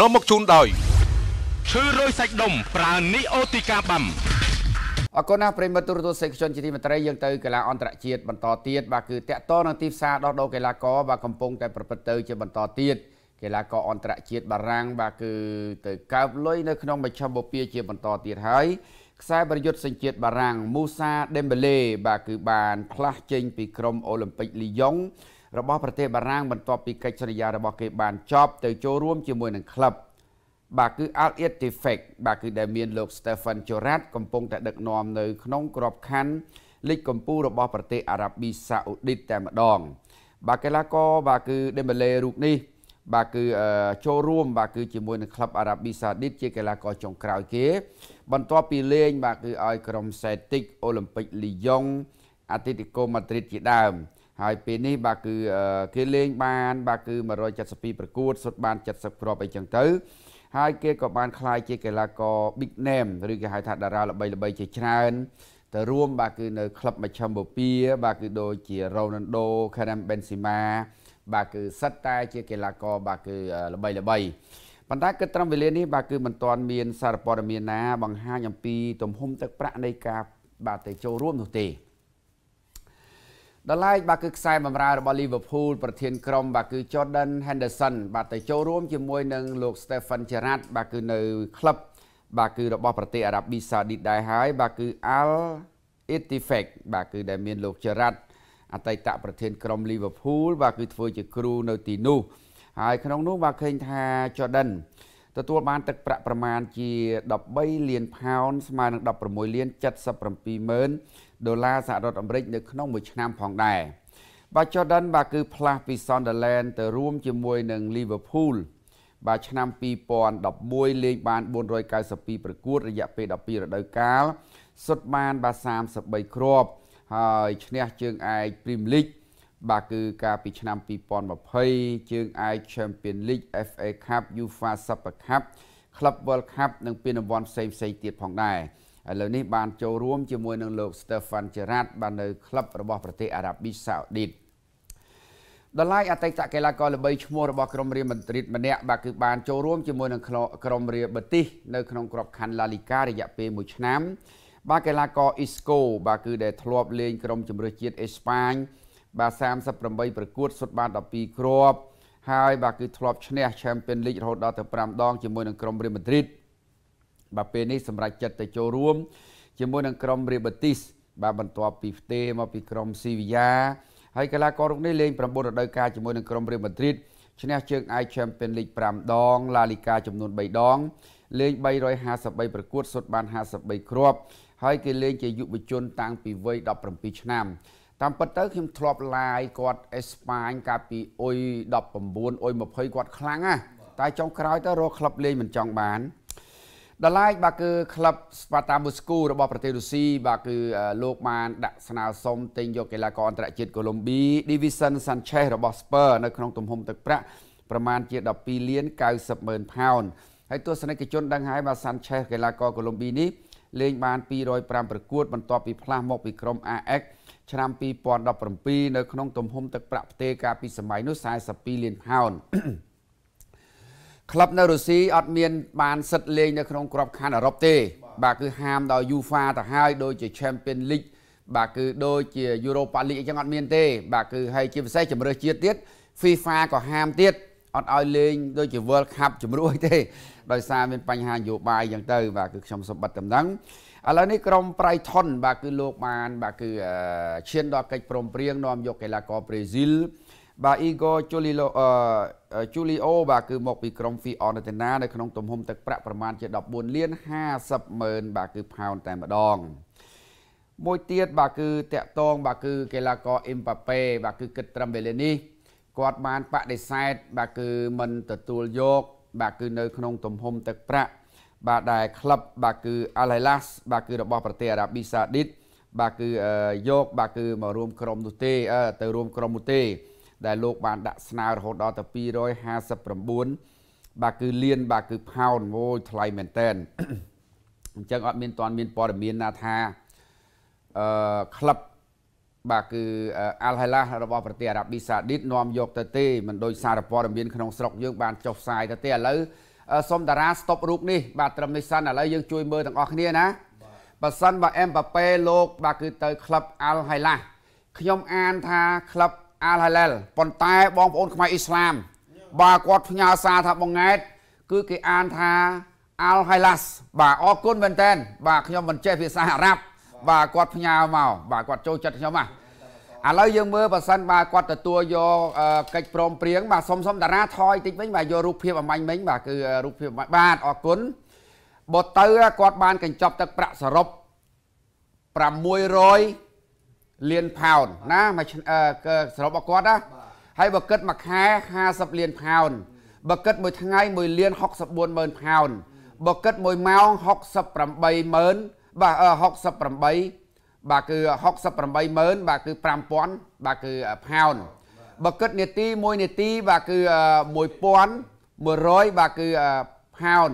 នាំមកជូនដោយឈើរយសាច់ដុំ ប្រើនីអូទីកាបាំអរគុណណាស់ប្រិមត្តទូរទស្សន៍សេកជនជាទីមេត្រីយើងទៅកីឡាអន្តរជាតិបន្តទៀតបាទគឺតាក់ទងនឹងទីផ្សារដោះដូរកីឡាករបាទកំពុងតែប្រព្រឹត្តទៅជាបន្តទៀតកីឡាករអន្តរជាតិបារាំងបាទគឺទៅកើបលុយនៅក្នុងមជ្ឈមបូព៌ាជាបន្តទៀតហើយខ្សែប្រយុទ្ធសញ្ជាតិបារាំងមូសាដេមបេលេបាទគឺបានផ្លាស់ចេញពីក្រុមអូឡ িম্প ិកលីយ៉ុងរបស់ប្រទេសបារាំងបន្ទាប់ពីកិច្ចសន្យារបស់គេបានចប់ទៅចូលរួមជាមួយនឹងក្លឹបបាទគឺ Al Ettifaq បាទគឺដែលមានលោក Stefan Jorat កំពុងតែដឹកនាំនៅក្នុងក្របខ័ណ្ឌលីកកំពូលរបស់ ប្រទេសអារ៉ាប៊ីសាអូឌីតតែម្ដង បាទកីឡាករបាទគឺ Dembele រូបនេះបាទគឺចូលរួម បាទគឺជាមួយនឹងក្លឹបអារ៉ាប៊ីសាឌីតជាកីឡាករចុងក្រោយគេ បន្ទាប់ពីលេងបាទគឺឲ្យក្រុមសេតិកអូឡ িম্প ិកលីយ៉ុងអាទីតិកូម៉ាឌ្រីតជាដើមហើយពេលនេះបាទគឺគេលេងបានបាទគឺ172ប្រកួតសុទ្ធបាន70គ្រាប់អីចឹងទៅ ហើយគេក៏បានក្លាយជាកីឡាករ big name ឬគេហៅថាតារាល្បីៗជាច្រើន ទៅរួមបាទគឺនៅក្លឹបមជ្ឈមបូព៌ាបាទគឺដូចជា Ronaldo, Karim Benzema បាទគឺសិតតែជាកីឡាករបាទគឺល្បីល្បីប៉ុន្តែគិតត្រឹមវេលានេះបាទគឺមិនទាន់មានសារព័ត៌មានណាបង្ហាញអំពីទំហំទឹកប្រាក់នៃការបាទទៅចូលរួមនោះទេដល់ឡែកបាទគឺខ្សែបម្រើរបស់ Liverpool ប្រធានក្រុមបាទគឺ Jordan Henderson បាទទៅចូលរួម ជាមួយនឹងលោក Stephen Gerrard បាទគឺនៅក្លឹបបាទគឺរបស់ប្រទេសអារ៉ាប៊ីសាអូឌីតដែរហើយបាទគឺ Al Ettifaq បាទគឺដែលមានលោក Gerrard អតីតប្រធានក្រុម Liverpool បាទគឺធ្វើជាគ្រូនៅទីនោះហើយក្នុងនោះបាទឃើញថា Jordan ទទួលបានទឹកប្រាក់ប្រមាណជា13លានផោនស្មើនឹង16លាន77ម៉ឺនដុល្លារសហរដ្ឋអាមេរិកនៅក្នុងមួយឆ្នាំផងដែរបាទ Jordan បាទគឺផ្លាស់ពី Sunderland ទៅរួមជាមួយនឹង Liverpool បាទឆ្នាំ2011លេងបាន492ប្រកួត រយៈពេល12រដូវកាល សុទ្ធបានបាទ33គ្រាប់ហើយឈ្នះជើងឯក Premier League បាទគឺកាលពីឆ្នាំ2020ជើងឯក Champion League FA Cup UEFA Super Cup Club World Cup និងពានរង្វាន់ផ្សេងផ្សេងទៀតផងដែរឥឡូវនេះបាន ចូលរួមជាមួយនឹងលោក Stefan Gerrard បាននៅក្លឹបរបស់ប្រទេសអារ៉ាប៊ីសាអូឌីតដល់ឡាយអតីតកីឡាករល្បីឈ្មោះរបស់ក្រុមរៀលម៉ាឌ្រីតម្នាក់បាទគឺបានចូលរួមជាមួយនឹងក្រុមរៀលបេទីសនៅក្នុងក្របខ័ណ្ឌឡាលីការយៈពេល1ឆ្នាំ បាទកីឡាករអ៊ីស្កូបាទគឺដែលធ្លាប់លេងក្រុមជម្រើសជាតិអេស្ប៉ាញបាទ38ប្រកួត សុទ្ធបាន12គ្រាប់ហើយបាទគឺធ្លាប់ឈ្នះ Champion League រហូតដល់ទៅ5ដងជាមួយនឹងក្រុម Real Madrid បាទពេលនេះសម្រេចចិត្តទៅចូលរួម ជាមួយនឹងក្រុម Real Betis បាទបន្ទាប់ពីផ្ទេមកពីក្រុម Sevilla ហើយកីឡាកររុកនេះលេង9រដូវកាលជាមួយនឹងក្រុម Real Madrid ឈ្នះជើងឯក Champion League 5ដង La Liga ចំនួន3ដងលេង353ប្រកួតសុទ្ធបាន53គ្រាប់ហើយគេលេងជាយុវជន តាំងពីវ័យ17ឆ្នាំតាមពិតទៅខ្ញុំធ្លាប់ឡាយគាត់អេស្ប៉ាញកាលពីអុយ19អុយ20គាត់ខ្លាំងណាស់តែចុងក្រោយទៅរកក្លឹបលេងមិនចង់បានដល់ឡាយបាទគឺក្លឹប Sparta Moscow របស់ប្រទេសរុស្ស៊ីបាទគឺលោកបានដាក់ស្នើសុំទិញយកកីឡាករអន្តរជាតិកូឡុំប៊ី Division Sanchez របស់ Spurs នៅក្នុងទំហំទឹកប្រាក់ប្រមាណជា12លាន90ម៉ឺនផោនហើយទស្សនិកជនដឹងហើយបាទ Sanchez កីឡាករកូឡុំប៊ីនេះលេង បាន205ប្រកួតបន្ទាប់ពីផ្លាស់មកពីក្រុម AX ឆ្នាំ2017នៅក្នុងទំហំទឹកប្រាក់ផ្ទេរកាលពីសម័យនោះ42លានផោនក្លឹបនៅរុស្ស៊ីអត់មាន បានសិទ្ធិលេងនៅក្នុងក្របខ័ណ្ឌអឺរ៉ុបទេ បាទគឺហាមដោយ UEFA ទៅហើយដូចជា Champion League បាទគឺដូចជា Europa League អញ្ចឹងអត់មានទេ បាទគឺហើយជាពិសេសជម្រើសជាតិទៀត FIFA ក៏ហាមទៀតអត់ឲ្យលេងដូចជា World Cup ជំនួយទេដោយសារមានបញ្ហានយោបាយអញ្ចឹងទៅ បាទគឺខ្ញុំសម្បត្តិតំណឹងឥឡូវនេះក្រុមប្រៃថុនបាទគឺលោកបានបាទគឺឈានដល់កិច្ចព្រមព្រៀងនាំយកកីឡាករប្រេស៊ីលបាទ Igor Julio Julio បាទគឺមកពីក្រុម Fiorentina នៅក្នុងទំហំទឹកប្រាក់ប្រមាណជា14លាន50ម៉ឺនបាទគឺផោនតែម្ដង មួយទៀតបាទគឺតាក់តងបាទគឺកីឡាករ Mbappe បាទគឺគិតត្រឹមវេលានេះគាត់បានបដិសេធបាទគឺមិនទទួលយក បាទគឺនៅក្នុងទំហំទឹកប្រាក់បាទដែលក្លឹបបាទគឺ Al Hilal បាទគឺរបស់ប្រទេសអារ៉ាប៊ីសាឌីតបាទគឺយកបាទគឺមករួមក្រុមនោះទេ ទៅរួមក្រុមនោះទេ ដែលលោកបានដាក់ស្នើរហូតដល់ទៅ259បាទគឺលានបាទគឺផោនអូយថ្លៃមែនតែនអញ្ចឹងអត់មានតាន់មានព័ត៌មានណាថាអឺក្លឹបបាទគឺអាល់ហៃឡារបស់ប្រទេសអារ៉ាប៊ីសាឌីតនាំយកទៅទេមិនដោយសារព័ត៌មានក្នុងស្រុកយើងបានចុះផ្សាយទៅទេឥឡូវសុំតារាស្តុបរូបនេះបាទត្រឹមនេះសិនឥឡូវយើងជួយមើលទាំងអស់គ្នាណាបើសិនបើអេមប៉ាប៉េលោក បាទគឺទៅក្លឹបអាល់ហៃឡាខ្ញុំអានថាក្លឹបអាល់ហៃឡែលប៉ុន្តែបងប្អូនខ្មែរអ៊ីស្លាម បាទគាត់ផ្ញើសារថាបងង៉ែតគឺគេអានថាអាល់ហៃឡាសបាទអរគុណមែនតើបាទខ្ញុំមិនចេះភាសាអារ៉ាប់ បាទគាត់ផ្ញើមកបាទគាត់ចូលចិត្តខ្ញុំណាឥឡូវយើងមើលបើសិនបើគាត់ទទួលយកកិច្ចព្រមព្រៀងបាទសុំសុំតារាថយតិចវិញបាទយករូបភាពអមាញ់វិញបាទគឺរូបភាពបាទអរគុណបើទៅគាត់បានកញ្ចប់ទឹកប្រាក់សរុប600លានផោនណាមួយសរុបរបស់គាត់ណាហើយបើគិតមួយខែ50លានផោនបើគិតមួយថ្ងៃ1លាន640,000ផោនបើគិតមួយម៉ោង68ម៉ឺនបាទ68បាទគឺ68ម៉ឺនបាទគឺ5000បាទគឺផោនបើគិតនាទី1នាទីបាទគឺ1100បាទគឺផោន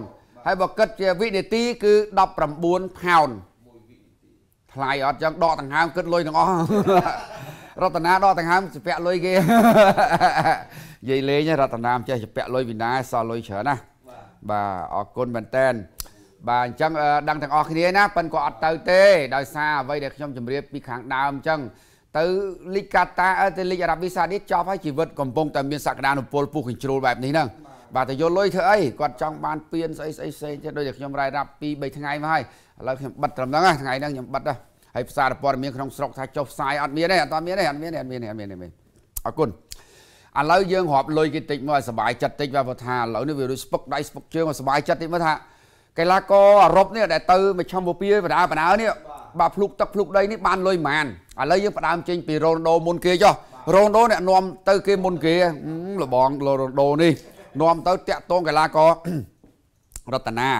ហើយបើគិតជាវិនាទី គឺ19ផោនថ្លៃអត់ចឹងដកដង្ហើមគិតលុយទាំងអស់រតនាដកដង្ហើមស្ពាក់លុយគេនិយាយលេងរតនាចេះស្ពាក់លុយវិណាសល់លុយច្រើនណាបាទអរគុណមែនតែនបាទអញ្ចឹងដឹងទាំងអស់គ្នាណាប៉ិនក៏អត់ទៅទេដោយសារអ្វីដែលខ្ញុំជម្រាបពីខាងដើមអញ្ចឹងទៅលីកកាតាទៅលីកអារ៉ាប៊ីសាឌីចប់ហើយជីវិតកំពុងតែមានសក្តានុពលពុះកញ្ជ្រោលបែបនេះហ្នឹងបាទតែយកលុយធ្វើអីគាត់ចង់បានពៀនស្អីស្អីផ្សេងទៀតដូចតែខ្ញុំរាយរាប់2 3ថ្ងៃមកហើយឥឡូវខ្ញុំបិទត្រឹមហ្នឹងថ្ងៃហ្នឹងខ្ញុំបិទហើយផ្សារព័ត៌មានក្នុងស្រុកថាចុះផ្សាយអត់មានទេអត់មានទេអត់មានទេអត់មានទេអត់មានទេអរគុណឥឡូវយើងរាប់លុយគេតិចមកឲ្យសុបាយចិត្តតិចបាទព្រោះថាឥឡូវនេះវាដូចស្ពឹកដៃស្ពឹកជើងមកសុបាយចិត្តតិចមកថាកីឡាករអឺរ៉ុបនេះដែលទៅមកឆំពពាបណ្ដាបណ្ដានេះបាទភ្លុកទឹកភ្លុកដីនេះបានលុយប៉ុន្មានឥឡូវយើងផ្ដើមចេញពីរ៉ូនដូមុនគេចុះរ៉ូនដូអ្នកនាំទៅគេមុនគេលបងរ៉ូនដូនេះនាំទៅតាក់ទងកីឡាកររតនា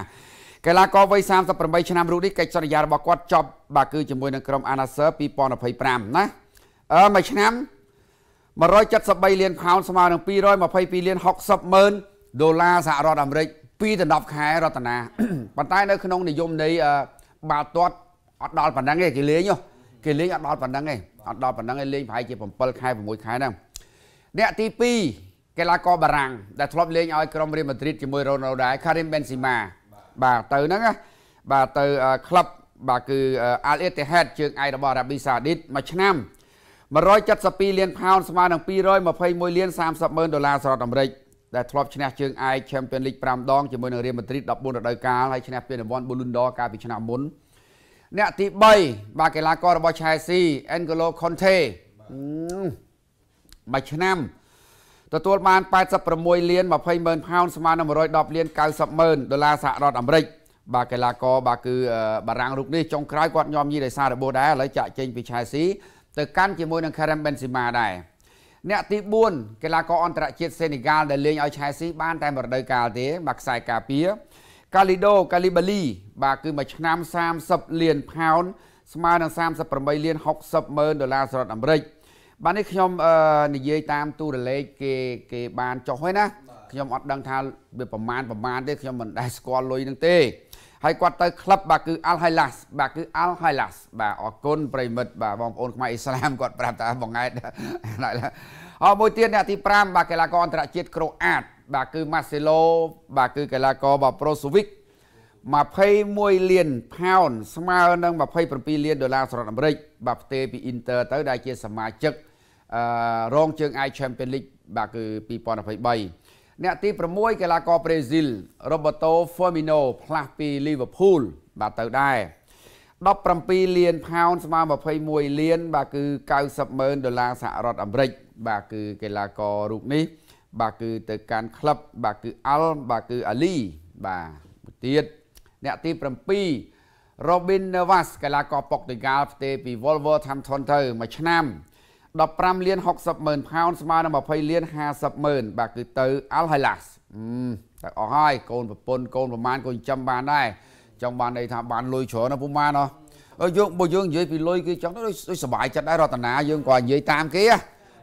កីឡាករវ័យ38ឆ្នាំរូបនេះកិច្ចសន្យារបស់គាត់ចប់បាទគឺជាមួយនឹងក្រុម Anasa 2025ណាអឺមួយឆ្នាំ173លានផោនស្មើនឹង222លាន60ម៉ឺនដុល្លារសហរដ្ឋអាមេរិក2ដល់10ខែរតនាប៉ុន្តែនៅក្នុងនិយមនៃបាល់ទាត់អត់ដល់ប៉ុណ្ណឹងទេគេលេងគេលេងអត់ដល់ប៉ុណ្ណឹងទេអត់ដល់ប៉ុណ្ណឹងទេលេងប្រហែលជា7ខែ6ខែហ្នឹងអ្នកទី2កីឡាករបារាំងដែលធ្លាប់លេងឲ្យក្រុមរៀលម៉ាឌ្រីតជាមួយរ៉ូណាល់ដែរខារីមបេនស៊ីម៉ាបាទទៅហ្នឹងបាទទៅក្លឹបបាទគឺអាលអ៊ីតេហាតជើងឯករបស់អារ៉ាប៊ីសាអូឌីតមួយឆ្នាំ172លានផោនស្មើនឹង221លាន30ម៉ឺនដុល្លារសហរដ្ឋអាមេរិកដែលធ្លាប់ឈ្នះជើងឯក Champions League 5ដងជាមួយនឹង Real Madrid 14រដូវកាលហើយឈ្នះពានរង្វាន់ Ballon d'Or កាលពីឆ្នាំមុនអ្នកទី3បាទកីឡាកររបស់ Chelsea N'Golo Conte មួយឆ្នាំទទួលបាន86លាន20ម៉ឺនផោនស្មើនឹង110លាន90ម៉ឺនដុល្លារសហរដ្ឋអាមេរិកបាទកីឡាករបាទគឺបារាំងរូបនេះចុងក្រោយគាត់ញោមញីដោយសាររបួសដែរឥឡូវចាក់ចេញពី Chelsea ទៅកាន់ជាមួយនឹង Karim Benzema ដែរអ្នកទី4កីឡាករអន្តរជាតិសេនីហ្គាល់ដែលលេងឲ្យឆែស៊ីបានតែមួយរដូវកាលទេ បាទខ្សែការពារកាលីដូកាលីបាលីបាទគឺមួយឆ្នាំ30លានផោន ស្មើនឹង38លាន60ម៉ឺនដុល្លារសហរដ្ឋអាមេរិកបាទនេះខ្ញុំនិយាយតាមទូរលេខគេគេបានចុះហើយណាខ្ញុំអត់ដឹងថាវាប្រមាណប្រមាណទេខ្ញុំមិនដែលស្គាល់លុយនឹងទេហើយគាត់ទៅក្លឹបបាទគឺ Al Hilal បាទគឺ Al Hilal បាទអរគុណប្រិមិត្តបាទបងប្អូនខ្មែរអ៊ីស្លាមគាត់ប្រាប់ថាបងឯងអរមួយទៀតអ្នកទី5បាទកីឡាករអន្តរជាតិក្រូអាតបាទគឺម៉ាសេឡូបាទគឺកីឡាករបាទប្រូសូវិក21លានផោនស្មើនឹង27លានដុល្លារសហរដ្ឋអាមេរិកបាទផ្ទេរពី Inter ទៅដែលជាសមាជិកអឺរងជើងឯក Champions League បាទគឺ2023អ្នកទី6កីឡាករប្រេស៊ីល Roberto Firmino ផ្លាស់ពី Liverpool បាទទៅដែរ17លានផោនស្មើ21លាន បាទគឺ90ម៉ឺនដុល្លារសហរដ្ឋអាមេរិកបាទគឺកីឡាកររូបនេះបាទគឺទៅកាន់ក្លឹបបាទគឺអាល់បាទគឺអាលីបាទទៀតអ្នកទី7 Robin Navas កីឡាករប៉ុកទុយហ្គាល់ផ្ទេរពី Wolverhampton ទៅមួយឆ្នាំ15លាន60ម៉ឺនផោនស្មើនឹង20លាន50ម៉ឺនបាទគឺទៅ Al Hilal តែអស់ហើយកូនប្រពន្ធកូនប្រមាណកូនចាំបានដែរចង់បានន័យថាបានលុយច្រើនណាពុំបានហ៎យើងបើយើងនិយាយពីលុយគឺចង់ដូចសុបាយចិត្តដែររតនាយើងក៏និយាយតាមគេហ៎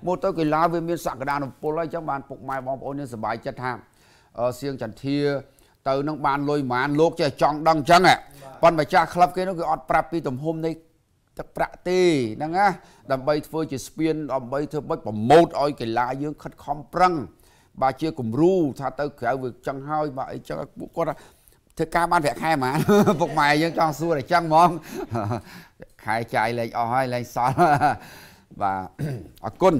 មកទៅកីឡាវាមានសក្តានុពលហើយចឹងបានពុកម៉ែបងប្អូនយើងសប្បាយចិត្តថាសៀងចន្ទាទៅនឹងបានលុយប្រហែលលោកចេះចង់ដឹងចឹងប៉ុន្តែម្ចាស់ក្លឹបគេនោះគឺអត់ប្រាប់ពីទំហំនៃទឹកប្រាក់ទេហ្នឹងណាដើម្បីធ្វើជាស្ពានដើម្បីធ្វើបិចប្រម៉ូតឲ្យកីឡាយើងខិតខំប្រឹងបាទជាគំរូថាទៅក្រៅវាចឹងហើយបាទអីចឹងពួកគាត់ធ្វើការបានប្រាក់ខែហ្មងពុកម៉ែយើងចង់សួរតែចឹងហ្មងខែចាយលែងអស់ហើយលែងសល់បាទអរគុណ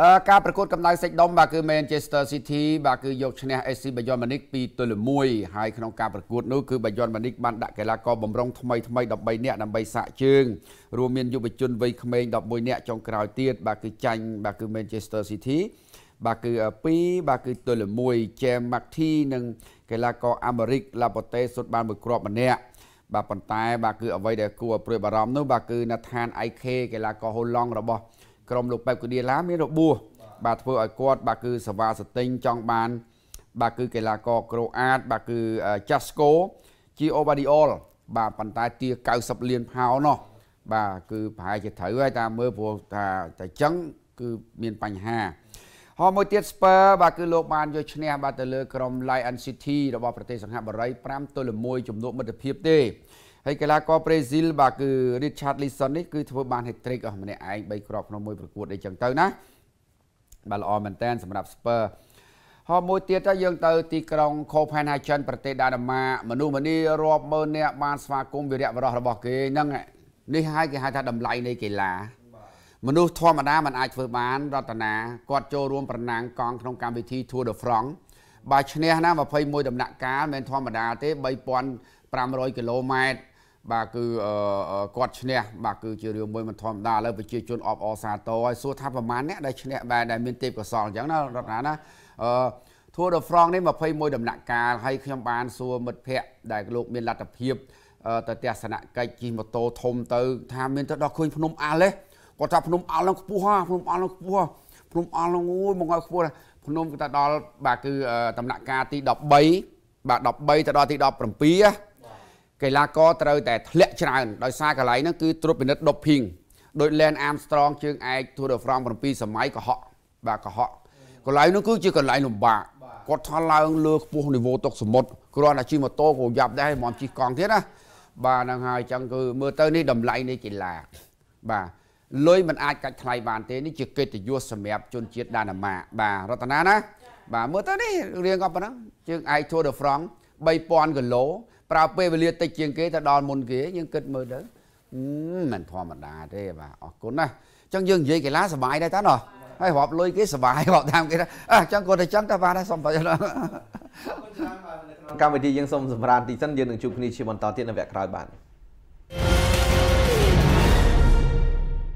អឺការប្រកួតកម្ដៅសេចដុំបាទគឺ Manchester City បាទគឺយកឈ្នះ AC Bayern Munich 2ទល់1ហើយក្នុងការប្រកួតនោះគឺ Bayern Munich បានដាក់កីឡាករបំរុងថ្មីថ្មី13នាក់ដើម្បីសាកជើងរួមមានយុវជនវ័យក្មេង11នាក់ចុងក្រោយទៀតបាទគឺចាញ់បាទគឺ Manchester City បាទគឺ2បាទគឺទល់1 James McTee និងកីឡាករអាមេរិក Laporte សុទ្ធបានមួយគ្រាប់ម្នាក់បាទប៉ុន្តែបាទគឺអ្វីដែលគួរព្រួយបារម្ភនោះបាទគឺនៅឋាន IK កីឡាករហូឡង់របស់ក្រុមលោកប៉ែបកូឌីឡាមានរបួស បាទធ្វើឲ្យគាត់បាទគឺសាវ៉ាសតិញចង់បានបាទគឺកីឡាករក្រូអាតបាទគឺ Jasko ជាអូវ៉ាឌីអលបាទប៉ុន្តែទា90លានផោណោះបាទគឺប្រហែលជាត្រូវហើយតាមមើលព្រោះថាតែចឹងគឺមានបញ្ហាហើយមួយទៀតស្ពឺបាទគឺលោកបានយកឈ្នះបាទទៅលើក្រុម Lion City របស់ប្រទេសសង្ហបុរី5ទល់1ជំនួបមិត្តភាពទេហើយកីឡាករប្រេស៊ីលបាទគឺ Richard Lisson នេះគឺធ្វើបាន hat-trick អស់ម្នាក់ឯង3គ្រាប់ក្នុងមួយប្រកួតអីចឹងទៅណាបាទល្អមែនតើសម្រាប់ Spur ហើយមួយទៀតយើងទៅទីក្រុង Copenhagen ប្រទេសដាណម៉ាមនុស្សម្នីរាប់ម៉ឺននាក់បានស្វាគមន៍វីរៈបរោះរបស់គេហ្នឹងនេះហើយគេហៅថាតម្លៃនៃកីឡាមនុស្សធម្មតាមិនអាចធ្វើបានរតនាគាត់ចូលរួមប្រណាំងកង់ក្នុងកម្មវិធី Tour de France បើឈ្នះណា21ដំណាក់កាលមិនធម្មតាទេ3500គីឡូម៉ែត្របាទគឺគាត់ឈ្នះបាទគឺជារឿងមួយមិនធម្មតាឥឡូវប្រជាជនអបអសាតហើយសួរថាប្រហែលអ្នកដែលឈ្នះបែរដែល មានទេពកោសលអញ្ចឹងណារតនាណាអឺ Tour de France នេះ21ដំណាក់កាលហើយខ្ញុំបានសួរមិត្តភ័ក្តិដែលលោកមានលទ្ធភាព ទៅទស្សនកិច្ចជិះម៉ូតូធំទៅថាមានទៅដល់ឃើញភ្នំអាល់ទេគាត់ថាភ្នំអល់នឹងខ្ពស់ហ่าភ្នំអល់នឹងខ្ពស់ភ្នំអល់នឹងអូយមកឲ្យខ្ពស់ភ្នំគាត់ទៅដល់បាទគឺដំណាក់កាលទី13បាទ13ទៅដល់ទី17កីឡាករត្រូវតែធ្លាក់ច្រើនដោយសារកន្លែងហ្នឹងគឺត្រួតពិនិត្យ doping ដោយ Lance Armstrong ជើងឯក Tour de France 7សម័យកុហកបាទកុហកកន្លែងនោះគឺជាកន្លែងលំបាកគាត់ថល់ឡើងលើខ្ពស់នីវ៉ូទឹកសមុទ្រគ្រាន់តែជិះម៉ូតូក៏យ៉ាប់ដែរមិនជិះកង់ទៀតណាបាទហ្នឹងហើយអញ្ចឹងគឺមើលទៅនេះតម្លៃនៃកីឡាបាទលុយមិនអាចកាច់ថ្លៃបានទេនេះជាកិត្តិយសសម្រាប់ជនជាតិដាណាម៉ាបាទរតនាណា បាទមើលទៅនេះរៀងក៏ប៉ុណ្ណឹងជើងឯក Tour de France 3000គីឡូប្រើពេលវេលាតិចជាងគេទៅដល់មុនគេយើងគិតមើលទៅមិនធម្មតាទេបាទអរគុណណាអញ្ចឹងយើងនិយាយកីឡាសុបាយដែរតើណោះហើយរាប់លុយគេសុបាយរាប់តាមគេថាអញ្ចឹងគាត់ទៅចឹងតើបានហើយសុំបើកម្មវិធីយើងសូមសម្រាប់ទីសិនយើងនឹងជួបគ្នាជាបន្តទៀតនៅវគ្គក្រោយបាទ